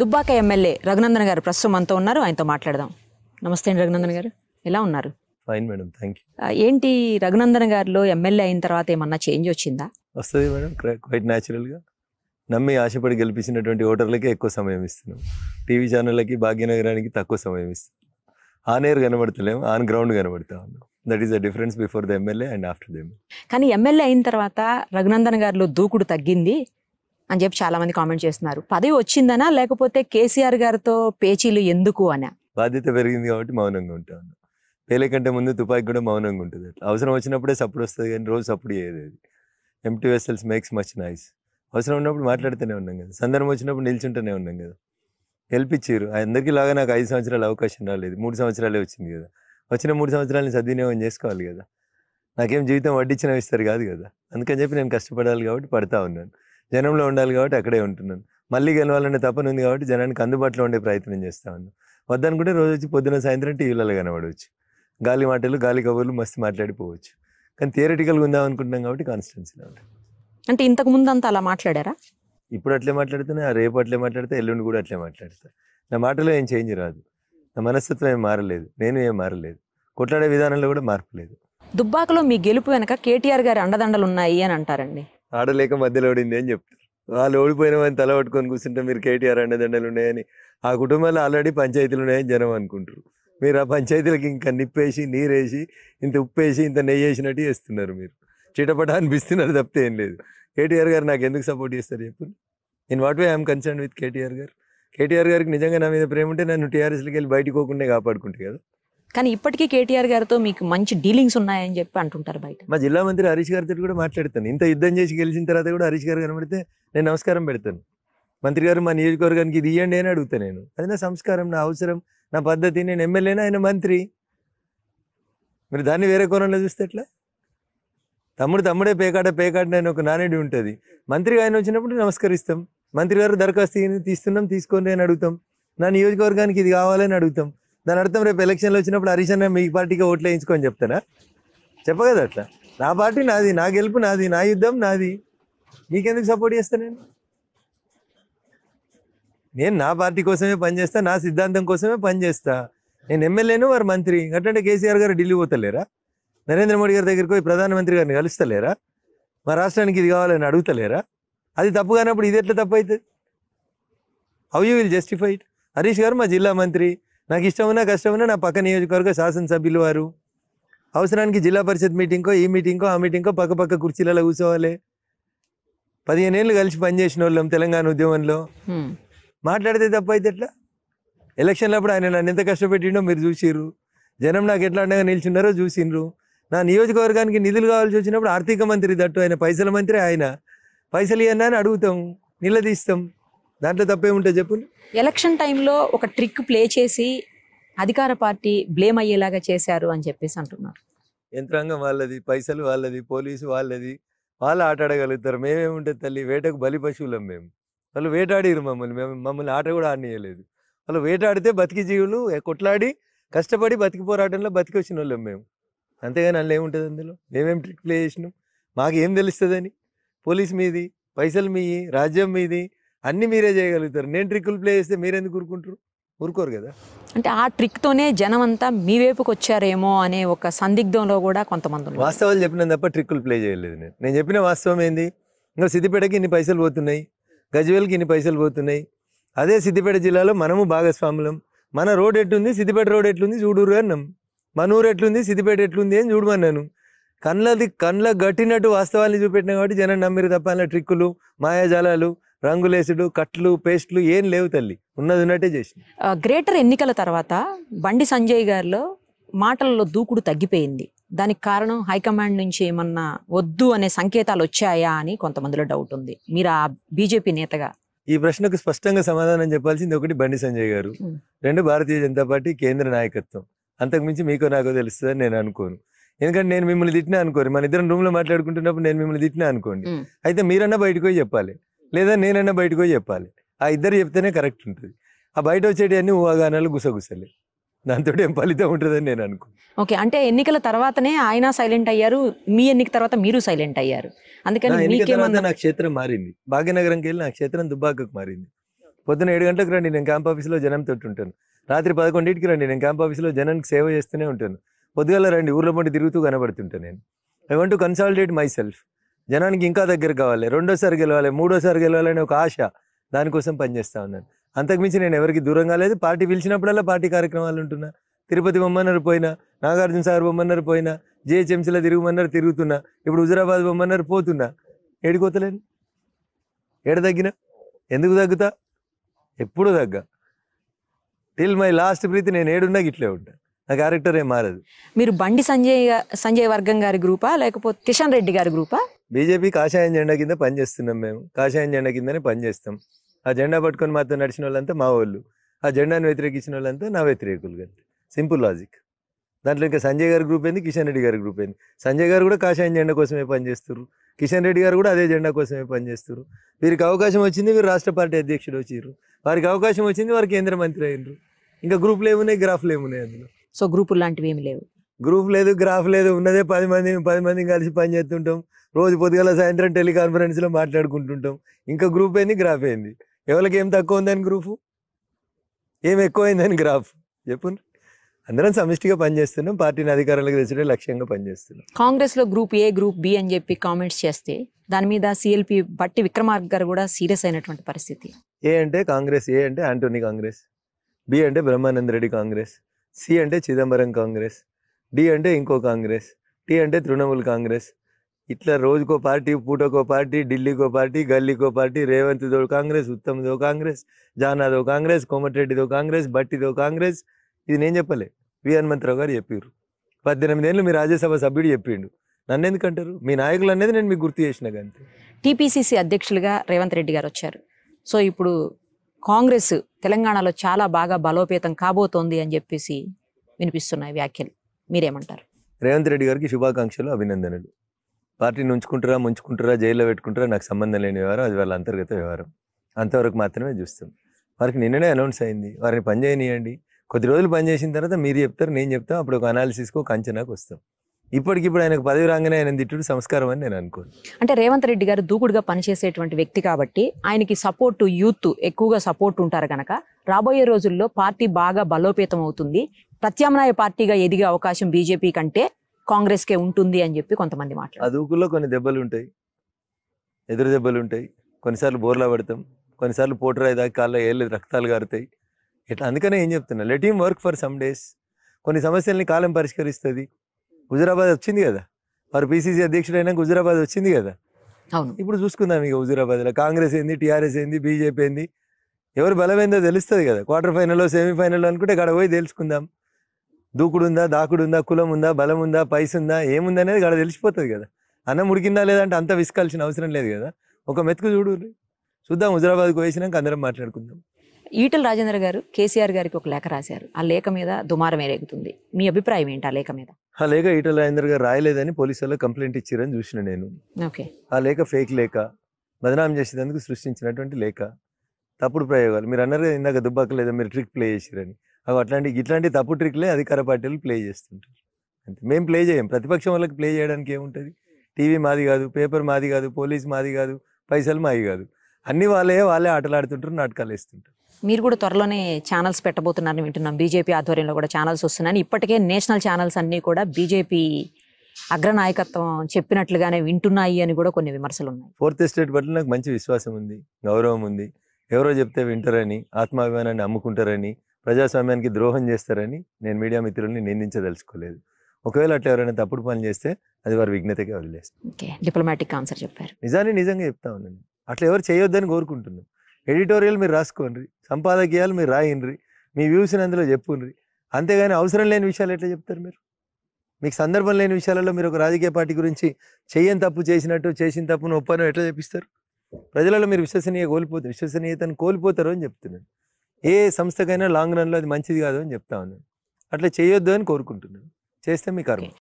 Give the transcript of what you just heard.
Dubbaka MLA Raghunandan గారు ప్రస్తుతం మనతో ఉన్నారు ఆయనతో మాట్లాడదాం నమస్తే అండి రఘునందన్ గారు ఎలా ఉన్నారు ఫైన్ మేడం థ్యాంక్ యూ ఏంటి రఘునందన్ గారిలో ఎమ్మెల్యే అయిన తర్వాత ఏమన్నా చేంజ్ వచ్చిందా వస్తుంది మేడం క్వైట్ న్యాచురల్గా నమ్మి ఆశపడి గెలిపించినటువంటి ఓటర్లకే ఎక్కువ సమయం ఇస్తున్నాం టీవీ ఛానళ్ళకి భాగ్యనగరానికి తక్కువ సమయం ఇస్తున్నాం ఆన్ ఎయిర్ కనబడతలేము ఆన్ గ్రౌండ్ కనబడతా ఉన్నాం that is the difference before the MLA and after the MLA కానీ ఎమ్మెల్యే అయిన తర్వాత రఘునందన్ గారిలో దూకుడు తగ్గింది అని చెప్పి చాలా మంది కామెంట్ చేస్తున్నారు పదవి వచ్చిందనా లేకపోతే కేసీఆర్ గారితో పేచీలు ఎందుకు అని బాధ్యత పెరిగింది కాబట్టి మౌనంగా ఉంటాను పేలే కంటే ముందు తుపాకి కూడా మౌనంగా ఉంటుంది అట్లా అవసరం వచ్చినప్పుడే సప్పుడు వస్తుంది కానీ రోజు సప్పుడు చేయలేదు empty vessels makes much noise అవసరం ఉన్నప్పుడు మాట్లాడుతూనే ఉన్నాం కదా సందర్భం వచ్చినప్పుడు నిల్చుంటూనే ఉన్నాం కదా గెలిపించారు అందరికీ లాగా నాకు ఐదు సంవత్సరాలు అవకాశం రాలేదు మూడు సంవత్సరాలే వచ్చింది కదా వచ్చిన మూడు సంవత్సరాలని సద్వినియోగం చేసుకోవాలి కదా నాకేం జీవితం వడ్డించిన ఇస్తారు కాదు కదా అందుకని చెప్పి నేను కష్టపడాలి కాబట్టి పడతా ఉన్నాను జనంలో ఉండాలి కాబట్టి అక్కడే ఉంటున్నాను మళ్ళీ గెలవాలనే తప్పని ఉంది కాబట్టి జనానికి అందుబాటులో ఉండే ప్రయత్నం చేస్తా ఉన్నాను వద్దనుకుంటే రోజు వచ్చి పొద్దున సాయంత్రం టీవీలలో కనబడవచ్చు గాలి మాటలు గాలి కబుర్లు మస్తు మాట్లాడిపోవచ్చు కానీ థియరటికల్గా ఉందాం అనుకుంటున్నాం కాబట్టి కాన్స్టెన్సీలో ఉంటాం అంటే ఇంతకు ముందు అంతా అలా మాట్లాడారా ఇప్పుడు అట్లే మాట్లాడుతున్నా రేపు అట్లే మాట్లాడితే ఎల్లుండి కూడా అట్లే మాట్లాడతా నా మాటలో ఏం చేంజ్ రాదు నా మనస్తత్వం ఏం మారలేదు నేను ఏం మారలేదు కొట్లాడే విధానంలో కూడా మార్పు లేదు దుబ్బాకలో మీ గెలుపు వెనక కేటీఆర్ గారి అండదండలు ఉన్నాయి అని అంటారండి ఆడలేక మధ్యలో ఓడింది అని చెప్తారు వాళ్ళు ఓడిపోయిన వాళ్ళని తల పట్టుకొని కూర్చుంటే మీరు కేటీఆర్ అండదండలు ఉన్నాయని ఆ కుటుంబాలు ఆల్రెడీ పంచాయతీలు ఉన్నాయని జనం అనుకుంటారు మీరు ఆ పంచాయతీలకు ఇంకా నిప్పేసి నీరేసి ఇంత ఉప్పేసి ఇంత నెయ్యి వేసినట్టు చేస్తున్నారు మీరు చీటపట అనిపిస్తున్నారు తప్పితే ఏం లేదు కేటీఆర్ గారు నాకు ఎందుకు సపోర్ట్ చేస్తారు చెప్పు in what way I'm concerned with KTR garu KTR గారికి నిజంగా నా మీద ప్రేమ ఉంటే నన్ను టీఆర్ఎస్లకి వెళ్ళి బయటకు పోకుండా కాపాడుకుంటే కదా కానీ ఇప్పటికీ కేటీఆర్ గారితో మీకు మంచి డీలింగ్స్ ఉన్నాయని చెప్పి అంటుంటారు బయట మా జిల్లా మంత్రి హరీష్ గారితో కూడా మాట్లాడతాను ఇంత యుద్ధం చేసి గెలిచిన తర్వాత కూడా హరీష్ గారు కనబడితే నేను నమస్కారం పెడతాను మంత్రి గారు మా నియోజకవర్గానికి ఇది ఇవ్వండి అని అడుగుతాను నేను అది నా సంస్కారం నా అవసరం నా పద్ధతి నేను ఎమ్మెల్యేనా ఆయన మంత్రి మీరు దాన్ని వేరే కోణంలో చూస్తే ఎట్లా తమ్ముడు తమ్ముడే పేకాట పేకాట అని ఒక నానేడి ఉంటుంది మంత్రి ఆయన వచ్చినప్పుడు నమస్కరిస్తాం మంత్రి గారు దరఖాస్తు తీస్తున్నాం తీసుకోండి అని అడుగుతాం నా నియోజకవర్గానికి ఇది కావాలని అడుగుతాం దాని అర్థం రేపు ఎలక్షన్లు వచ్చినప్పుడు హరీష్ అన్న మీ పార్టీకి ఓట్లు వేయించుకొని చెప్తారా చెప్పగదా అట్లా నా పార్టీ నాది నా గెలుపు నాది నా యుద్ధం నాది మీకెందుకు సపోర్ట్ చేస్తా నేను నేను నా పార్టీ కోసమే పనిచేస్తా నా సిద్ధాంతం కోసమే పనిచేస్తా నేను ఎమ్మెల్యేను వారు మంత్రి అట్లంటే కేసీఆర్ గారు ఢిల్లీ పోతలేరా నరేంద్ర మోడీ గారి దగ్గరికి పోయి ప్రధానమంత్రి గారిని కలుస్తలేరా మా రాష్ట్రానికి ఇది కావాలని అడుగుతలేరా అది తప్పు కానప్పుడు ఇది ఎట్లా తప్పు అవుతుంది how you will justified Harish garu మా జిల్లా మంత్రి నాకు ఇష్టమైనా కష్టమైనా నా పక్క నియోజకవర్గ శాసనసభ్యులు వారు అవసరానికి జిల్లా పరిషత్ మీటింగ్కో ఈ మీటింగ్కో ఆ మీటింగ్కో పక్క పక్క కుర్చీలలో కూర్చోవాలి పదిహేను ఏళ్ళు కలిసి పనిచేసిన వాళ్ళం తెలంగాణ ఉద్యమంలో మాట్లాడితే తప్ప అయితే ఎట్లా అప్పుడు ఆయన నన్ను ఎంత కష్టపెట్టిండో మీరు చూసిర్రు జనం నాకు ఎట్లా అండగా నిల్చున్నారో చూసిండ్రు నా నియోజకవర్గానికి నిధులు కావాల్సి వచ్చినప్పుడు ఆర్థిక మంత్రి తట్టు ఆయన పైసల మంత్రి ఆయన పైసలు ఇవ్వనా అని అడుగుతాం నిలదీస్తాం దాంట్లో తప్పే ఉంటే చెప్పు ఎలక్షన్ టైంలో ఒక ట్రిక్ ప్లే చేసి అధికార పార్టీ బ్లేమ్ అయ్యేలాగా చేశారు అని చెప్పేసి అంటున్నారు యంత్రాంగం వాళ్ళది పైసలు వాళ్ళది పోలీసు వాళ్ళది వాళ్ళు ఆటాడగలుగుతారు మేమేముంటే తల్లి వేటకు బలి పశువులం మేము వాళ్ళు వేటాడిరు మమ్మల్ని మేము మమ్మల్ని ఆట కూడా ఆడనీయలేదు వాళ్ళు వేటాడితే బతికి జీవులు కొట్లాడి కష్టపడి బతికి పోరాటంలో బతికి వచ్చిన వాళ్ళం మేము అంతేగాని అందులో ఏముంటుంది అందులో మేమేం ట్రిక్ ప్లే చేసినాం మాకు ఏం తెలుస్తుందని పోలీస్ మీది పైసలు మీది రాజ్యం మీది అన్నీ మీరే చేయగలుగుతారు నేను ట్రిక్కులు ప్లే చేస్తే మీరెందుకు ఊరుకుంటారు ఊరుకోరు కదా అంటే ఆ ట్రిక్తోనే జనం అంతా మీ వైపుకి వచ్చారేమో అనే ఒక సందిగ్ధంలో కూడా కొంతమంది వాస్తవాలు చెప్పిన తప్ప ట్రిక్కులు ప్లే చేయలేదు నేను నేను చెప్పిన వాస్తవం ఏంది ఇంకా సిద్దిపేటకి ఇన్ని పైసలు పోతున్నాయి గజ్వేల్కి ఇన్ని పైసలు పోతున్నాయి అదే సిద్దిపేట జిల్లాలో మనము భాగస్వాములం మన రోడ్ ఎట్లుంది సిద్దిపేట రోడ్ ఎట్లుంది చూడూరు అన్నాం మన ఊరు ఎట్లుంది సిద్దిపేట ఎట్లుంది అని చూడమన్నాను కళ్ళది కళ్ళ గట్టినట్టు వాస్తవాన్ని చూపెట్టినా కాబట్టి జనం నమ్మిరు తప్ప ట్రిక్కులు మాయాజాలాలు రంగులేసుడు కట్లు పేస్ట్లు ఏం లేవు తల్లి ఉన్నది ఉన్నట్టే చేసి గ్రేటర్ ఎన్నికల తర్వాత బండి సంజయ్ గారిలో మాటల్లో దూకుడు తగ్గిపోయింది దానికి కారణం హైకమాండ్ నుంచి ఏమన్నా వద్దు అనే సంకేతాలు వచ్చాయా అని కొంతమందిలో డౌట్ ఉంది మీరు ఆ బీజేపీ నేతగా ఈ ప్రశ్నకు స్పష్టంగా సమాధానం చెప్పాల్సింది ఒకటి బండి సంజయ్ గారు రెండు భారతీయ జనతా పార్టీ కేంద్ర నాయకత్వం అంతకుమించి నాకు తెలుస్తుంది తెలుస్తుందని నేను అనుకోను ఎందుకంటే నేను మిమ్మల్ని తిట్టినా అనుకోరు మన ఇద్దరం లో మాట్లాడుకుంటున్నప్పుడు నేను మిమ్మల్ని తిట్టినా అనుకోండి అయితే మీరన్నా బయటకు పోయి చెప్పాలి లేదా నేనైనా బయటకు చెప్పాలి ఆ ఇద్దరు చెప్తేనే కరెక్ట్ ఉంటుంది ఆ బయట అన్ని ఊహాగానాలు గుసగుసలే దాంతో ఏం ఫలితం ఉంటుందని నేను అనుకో ఓకే అంటే ఎన్నికల తర్వాతనే ఆయన సైలెంట్ అయ్యారు మీ ఎన్నిక తర్వాత మీరు సైలెంట్ అయ్యారు అందుకని నా క్షేత్రం మారింది భాగ్యనగరంకి వెళ్ళి నా క్షేత్రం దుబ్బాకకు మారింది పొద్దున ఏడు గంటలకు రండి నేను క్యాంప్ ఆఫీస్లో తోటి ఉంటాను రాత్రి పదకొండింటికి రండి నేను క్యాంప్ ఆఫీస్లో జనానికి సేవ చేస్తూనే ఉంటాను పొద్దుగాల రండి ఊర్లో పండి తిరుగుతూ కనబడుతుంటాను నేను I want to consolidate myself జనానికి ఇంకా దగ్గర కావాలి రెండోసారి గెలవాలి మూడోసారి గెలవాలని ఒక ఆశ దానికోసం పనిచేస్తూ ఉన్నాను అంతకుమించి నేను ఎవరికి దూరం కాలేదు పార్టీ పిలిచినప్పుడల్లా పార్టీ కార్యక్రమాలు ఉంటున్నా తిరుపతి బొమ్మన్నారు పోయినా నాగార్జున సాగర్ బొమ్మన్నారు పోయినా జేహెచ్ఎంసీలో తిరుగుమన్నారు తిరుగుతున్నా ఇప్పుడు హుజరాబాద్ బొమ్మన్నారు పోతున్నా ఏడుకోతలేను ఏడ తగ్గిన ఎందుకు తగ్గుతా ఎప్పుడు తగ్గ టిల్ మై లాస్ట్ ప్రీతి నేను ఏడున్నా గిట్లే ఉంటా నా క్యారెక్టర్ ఏం మారదు మీరు బండి సంజయ్ సంజయ్ వర్గం గారి గ్రూపా లేకపోతే కిషన్ రెడ్డి గారి గ్రూపా బీజేపీ కాషాయం జెండా కింద పనిచేస్తున్నాం మేము కాషాయం జెండా కిందనే పనిచేస్తాం ఆ జెండా పట్టుకొని మాతో నడిచిన వాళ్ళంతా మా వాళ్ళు ఆ జెండాను వ్యతిరేకించిన వాళ్ళంతా నా వ్యతిరేకులు కంటే సింపుల్ లాజిక్ దాంట్లో ఇంకా సంజయ్ గారి గ్రూప్ అయింది కిషన్ రెడ్డి గారి గ్రూప్ అయింది సంజయ్ గారు కూడా కాషాయం జెండా కోసమే పనిచేస్తారు కిషన్ రెడ్డి గారు కూడా అదే జెండా కోసమే పనిచేస్తారు వీరికి అవకాశం వచ్చింది వీరు రాష్ట్ర పార్టీ అధ్యక్షుడు వచ్చారు వారికి అవకాశం వచ్చింది వారు కేంద్ర మంత్రి అయినరు ఇంకా గ్రూపులు ఏమున్నాయి గ్రాఫ్లు ఏమున్నాయి అందులో సో గ్రూపులు లాంటివి ఏమి లేవు గ్రూప్ లేదు గ్రాఫ్ లేదు ఉన్నదే పది మంది పది మందిని కలిసి పని చేస్తుంటాం రోజు పొద్దుగల సాయంత్రం టెలికాన్ఫరెన్స్లో మాట్లాడుకుంటుంటాం ఇంకా గ్రూప్ అయింది గ్రాఫ్ అయింది ఎవరికి ఏం తక్కువ ఉందని గ్రూపు ఏం ఎక్కువైందని గ్రాఫ్ చెప్పు అందరం సమిష్టిగా పనిచేస్తున్నాం పార్టీని అధికారంలోకి తెచ్చే లక్ష్యంగా పనిచేస్తున్నాం కాంగ్రెస్ లో గ్రూప్ ఏ గ్రూప్ బి అని చెప్పి కామెంట్స్ చేస్తే దాని మీద సిఎల్పి బట్టి విక్రమార్క్ గారు కూడా సీరియస్ అయినటువంటి పరిస్థితి ఏ అంటే కాంగ్రెస్ ఏ అంటే ఆంటోనీ కాంగ్రెస్ బి అంటే బ్రహ్మానంద రెడ్డి కాంగ్రెస్ సి అంటే చిదంబరం కాంగ్రెస్ డి అంటే ఇంకో కాంగ్రెస్ టీ అంటే తృణమూల్ కాంగ్రెస్ ఇట్లా రోజుకో పార్టీ పూటకో పార్టీ ఢిల్లీకో పార్టీ గల్లీకో పార్టీ రేవంత్ దో కాంగ్రెస్ దో కాంగ్రెస్ జానాదో కాంగ్రెస్ కోమటిరెడ్డితో కాంగ్రెస్ బట్టిదో కాంగ్రెస్ ఇది నేను చెప్పలే వి హనుమంతరావు గారు చెప్పారు పద్దెనిమిది ఏళ్ళు మీ రాజ్యసభ సభ్యుడు చెప్పిండు నన్ను ఎందుకంటారు మీ నాయకులు అనేది నేను మీకు గుర్తు చేసిన అంతే టీపీసీసీ అధ్యక్షులుగా రేవంత్ రెడ్డి గారు వచ్చారు సో ఇప్పుడు కాంగ్రెస్ తెలంగాణలో చాలా బాగా బలోపేతం కాబోతోంది అని చెప్పేసి వినిపిస్తున్నాయి వ్యాఖ్యలు మీరేమంటారు రేవంత్ రెడ్డి గారికి శుభాకాంక్షలు అభినందనలు పార్టీని ఉంచుకుంటారా ముంచుకుంటారా జైల్లో పెట్టుకుంటారా నాకు సంబంధం లేని వ్యవహారం అది వాళ్ళ అంతర్గత వ్యవహారం అంతవరకు మాత్రమే చూస్తాం వారికి నిన్ననే అనౌన్స్ అయింది వారిని పనిచేయనియండి కొద్ది రోజులు పనిచేసిన తర్వాత మీరు చెప్తారు నేను చెప్తాను అప్పుడు ఒక అనాలిసిస్కి ఒక అంచనాకు వస్తాం ఇప్పటికిప్పుడు ఆయనకు పదవి రాగానే ఆయన తిట్టుడు సంస్కారం అని నేను అనుకోను అంటే రేవంత్ రెడ్డి గారు దూకుడుగా పనిచేసేటువంటి వ్యక్తి కాబట్టి ఆయనకి సపోర్ట్ యూత్ ఎక్కువగా సపోర్ట్ ఉంటారు కనుక రాబోయే రోజుల్లో పార్టీ బాగా బలోపేతం అవుతుంది ప్రత్యామ్నాయ పార్టీగా ఎదిగే అవకాశం బీజేపీ కంటే కాంగ్రెస్కే ఉంటుంది అని చెప్పి కొంతమంది మాట్లాడారు చదువుకుల్లో కొన్ని దెబ్బలు ఉంటాయి ఎదురు దెబ్బలు ఉంటాయి కొన్నిసార్లు బోర్లా పడతాం కొన్నిసార్లు పోటరాయి దాకా కాళ్ళ ఏళ్ళు రక్తాలు కారుతాయి ఇట్లా అందుకనే ఏం చెప్తున్నా let him work for some days కొన్ని సమస్యల్ని కాలం పరిష్కరిస్తుంది హుజురాబాద్ వచ్చింది కదా వారు పీసీసీ అధ్యక్షుడు అయినాక హుజురాబాద్ వచ్చింది కదా అవును ఇప్పుడు చూసుకుందాం ఇక హుజురాబాద్లో కాంగ్రెస్ ఏంది టీఆర్ఎస్ ఏంది బీజేపీ ఏంది ఎవరు బలమైందో తెలుస్తుంది కదా క్వార్టర్ ఫైనల్లో సెమీఫైనల్లో అనుకుంటే గడ పోయి తెలుసుకుందాం దూకుడుందా ఉందా కులం ఉందా బలం ఉందా పైసు ఉందా ఏముందనేది అనేది గడ తెలిసిపోతుంది కదా అన్నం ఉడికిందా లేదంటే అంత విసుకాల్సిన అవసరం లేదు కదా ఒక మెతుకు చూడు చూద్దాం హుజరాబాద్కు వేసినాక అందరం మాట్లాడుకుందాం ఈటల రాజేంద్ర గారు కేసీఆర్ గారికి ఒక లేఖ రాశారు ఆ లేఖ మీద దుమారం రేగుతుంది మీ అభిప్రాయం ఏంటి ఆ లేఖ మీద ఆ లేఖ ఈటల రాజేంద్ర గారు రాయలేదని పోలీసుల్లో కంప్లైంట్ ఇచ్చారని చూసిన నేను ఓకే ఆ లేఖ ఫేక్ లేఖ బదనామం చేసేందుకు సృష్టించినటువంటి లేఖ తప్పుడు ప్రయోగాలు మీరు అన్నారు కదా ఇందాక దుబ్బాకలేదా మీరు ట్రిక్ ప్లే చేసిరని అవి అట్లాంటి ఇట్లాంటి తప్పు ట్రిక్లే అధికార పార్టీలు ప్లే చేస్తుంటారు అంతే మేము ప్లే చేయం ప్రతిపక్షం వాళ్ళకి ప్లే చేయడానికి ఏముంటుంది టీవీ మాది కాదు పేపర్ మాది కాదు పోలీస్ మాది కాదు పైసలు మాది కాదు అన్ని వాళ్ళే వాళ్ళే ఆటలాడుతుంటారు నాటకాలు వేస్తుంటారు మీరు కూడా త్వరలోనే ఛానల్స్ పెట్టబోతున్నారని వింటున్నాం బీజేపీ ఆధ్వర్యంలో కూడా ఛానల్స్ వస్తున్నాయని ఇప్పటికే నేషనల్ ఛానల్స్ అన్నీ కూడా బీజేపీ అగ్రనాయకత్వం చెప్పినట్లుగానే వింటున్నాయి అని కూడా కొన్ని విమర్శలు ఉన్నాయి ఫోర్త్ ఎస్టేట్ పట్ల నాకు మంచి విశ్వాసం ఉంది గౌరవం ఉంది ఎవరో చెప్తే వింటారని ఆత్మాభిమానాన్ని అమ్ముకుంటారని ప్రజాస్వామ్యానికి ద్రోహం చేస్తారని నేను మీడియా మిత్రుల్ని నిందించదలుచుకోలేదు ఒకవేళ అట్లా ఎవరైనా తప్పుడు పనులు చేస్తే అది వారి విఘ్నతగా వదిలేస్తాను డిప్లొమాటిక్ ఆన్సర్ చెప్పారు నిజాన్ని నిజంగా చెప్తా ఉన్నాను అట్లా ఎవరు చేయొద్దని కోరుకుంటున్నాను ఎడిటోరియల్ మీరు రాసుకోండి సంపాదకీయాలు మీరు రాయండి మీ వ్యూస్ని అందులో చెప్పుండ్రి అంతేగాని అవసరం లేని విషయాలు ఎట్లా చెప్తారు మీరు మీకు సందర్భం లేని విషయాలలో మీరు ఒక రాజకీయ పార్టీ గురించి చెయ్యని తప్పు చేసినట్టు చేసిన తప్పును ఒప్పను ఎట్లా చెప్పిస్తారు ప్రజలలో మీరు విశ్వసనీయ కోల్పోతారు విశ్వసనీయతను కోల్పోతారు అని చెప్తున్నాను ఏ సంస్థకైనా లాంగ్ రన్లో అది మంచిది కాదు అని చెప్తా ఉన్నాను అట్లా చేయొద్దు అని కోరుకుంటున్నాను చేస్తే మీ కర్మ